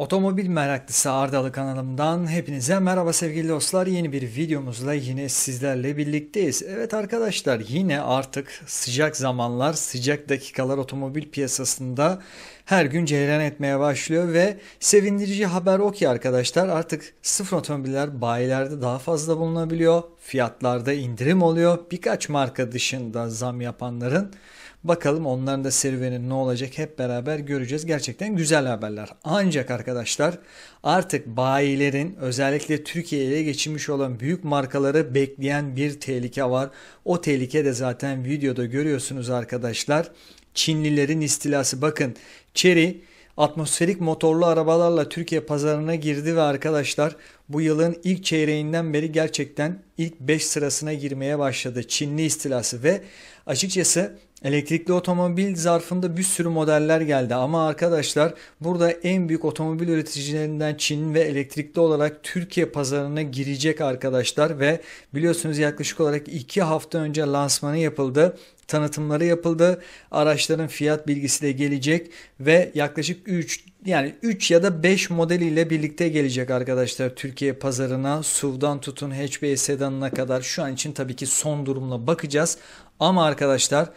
Otomobil meraklısı Ardalı kanalımdan hepinize merhaba sevgili dostlar. Yeni bir videomuzla yine sizlerle birlikteyiz. Evet arkadaşlar yine artık sıcak zamanlar, sıcak dakikalar otomobil piyasasında her gün cereyan etmeye başlıyor ve sevindirici haber o ki arkadaşlar artık sıfır otomobiller bayilerde daha fazla bulunabiliyor. Fiyatlarda indirim oluyor. Birkaç marka dışında zam yapanların bakalım onların da serüveni ne olacak hep beraber göreceğiz. Gerçekten güzel haberler. Ancak arkadaşlar artık bayilerin özellikle Türkiye'ye ele geçirmiş olan büyük markaları bekleyen bir tehlike var. O tehlike de zaten videoda görüyorsunuz arkadaşlar. Çinlilerin istilası. Bakın Cherry atmosferik motorlu arabalarla Türkiye pazarına girdi ve arkadaşlar bu yılın ilk çeyreğinden beri gerçekten ilk 5 sırasına girmeye başladı Çinli istilası ve açıkçası elektrikli otomobil zarfında bir sürü modeller geldi ama arkadaşlar burada en büyük otomobil üreticilerinden Çin ve elektrikli olarak Türkiye pazarına girecek arkadaşlar ve biliyorsunuz yaklaşık olarak 2 hafta önce lansmanı yapıldı tanıtımları yapıldı araçların fiyat bilgisi de gelecek ve yaklaşık 3 yani 3 ya da 5 model ile birlikte gelecek arkadaşlar Türkiye pazarına. SUV'dan tutun hatchback sedanına kadar şu an için tabii ki son durumla bakacağız. Ama arkadaşlar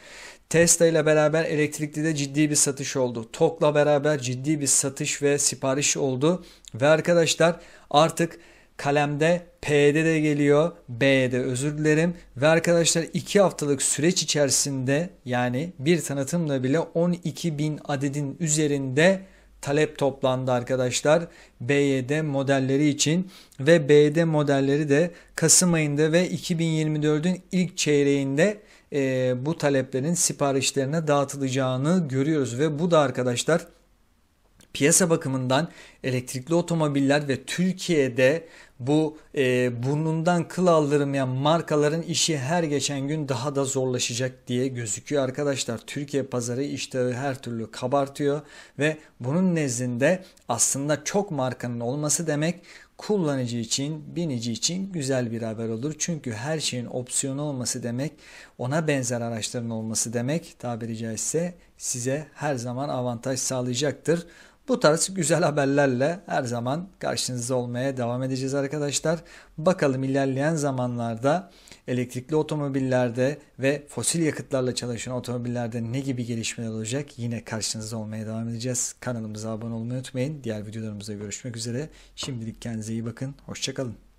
Tesla ile beraber elektrikli de ciddi bir satış oldu. Tok'la beraber ciddi bir satış ve sipariş oldu. Ve arkadaşlar artık kalemde P'de de geliyor. B'de özür dilerim. Ve arkadaşlar 2 haftalık süreç içerisinde yani bir tanıtımla bile 12 bin adedin üzerinde talep toplandı arkadaşlar BYD modelleri için ve BYD modelleri de Kasım ayında ve 2024'ün ilk çeyreğinde e, bu taleplerin siparişlerine dağıtılacağını görüyoruz ve bu da arkadaşlar piyasa bakımından elektrikli otomobiller ve Türkiye'de bu e, burnundan kıl aldırmayan markaların işi her geçen gün daha da zorlaşacak diye gözüküyor arkadaşlar. Türkiye pazarı işte her türlü kabartıyor ve bunun nezdinde aslında çok markanın olması demek kullanıcı için, binici için güzel bir haber olur. Çünkü her şeyin opsiyonu olması demek, ona benzer araçların olması demek tabiri caizse size her zaman avantaj sağlayacaktır. Bu tarz güzel haberlerle her zaman karşınızda olmaya devam edeceğiz arkadaşlar. Bakalım ilerleyen zamanlarda elektrikli otomobillerde ve fosil yakıtlarla çalışan otomobillerde ne gibi gelişmeler olacak? Yine karşınızda olmaya devam edeceğiz. Kanalımıza abone olmayı unutmayın. Diğer videolarımızda görüşmek üzere. Şimdilik kendinize iyi bakın. Hoşçakalın.